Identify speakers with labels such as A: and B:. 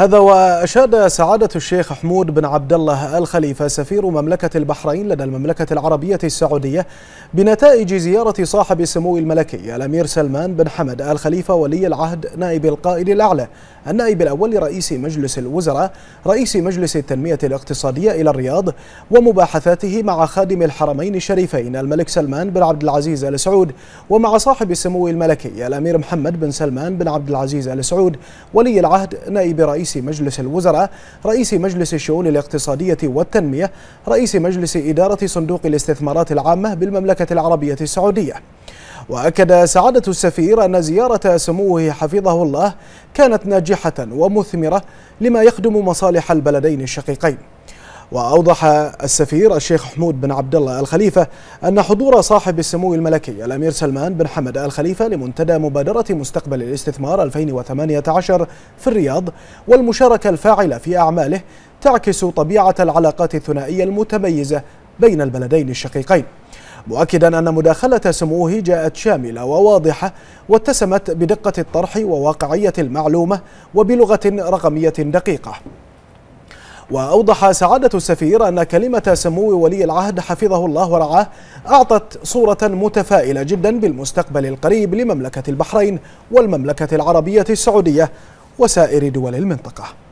A: هذا وأشاد سعادة الشيخ حمود بن عبد الله الخليفة سفير مملكة البحرين لدى المملكة العربية السعودية بنتائج زيارة صاحب السمو الملكي الأمير سلمان بن حمد آل خليفة ولي العهد نائب القائد الأعلى النائب الأول لرئيس مجلس الوزراء رئيس مجلس التنمية الاقتصادية إلى الرياض ومباحثاته مع خادم الحرمين الشريفين الملك سلمان بن عبد العزيز آل سعود ومع صاحب السمو الملكي الأمير محمد بن سلمان بن عبد العزيز آل سعود ولي العهد نائب رئيس رئيس مجلس الوزراء رئيس مجلس الشؤون الاقتصادية والتنمية رئيس مجلس إدارة صندوق الاستثمارات العامة بالمملكة العربية السعودية وأكد سعادة السفير أن زيارة سموه حفظه الله كانت ناجحة ومثمرة لما يخدم مصالح البلدين الشقيقين وأوضح السفير الشيخ حمود بن عبد الله الخليفة أن حضور صاحب السمو الملكي الأمير سلمان بن حمد الخليفة لمنتدى مبادرة مستقبل الاستثمار 2018 في الرياض والمشاركة الفاعلة في أعماله تعكس طبيعة العلاقات الثنائية المتميزة بين البلدين الشقيقين مؤكدا أن مداخلة سموه جاءت شاملة وواضحة واتسمت بدقة الطرح وواقعية المعلومة وبلغة رقمية دقيقة وأوضح سعادة السفير أن كلمة سمو ولي العهد حفظه الله ورعاه أعطت صورة متفائلة جدا بالمستقبل القريب لمملكة البحرين والمملكة العربية السعودية وسائر دول المنطقة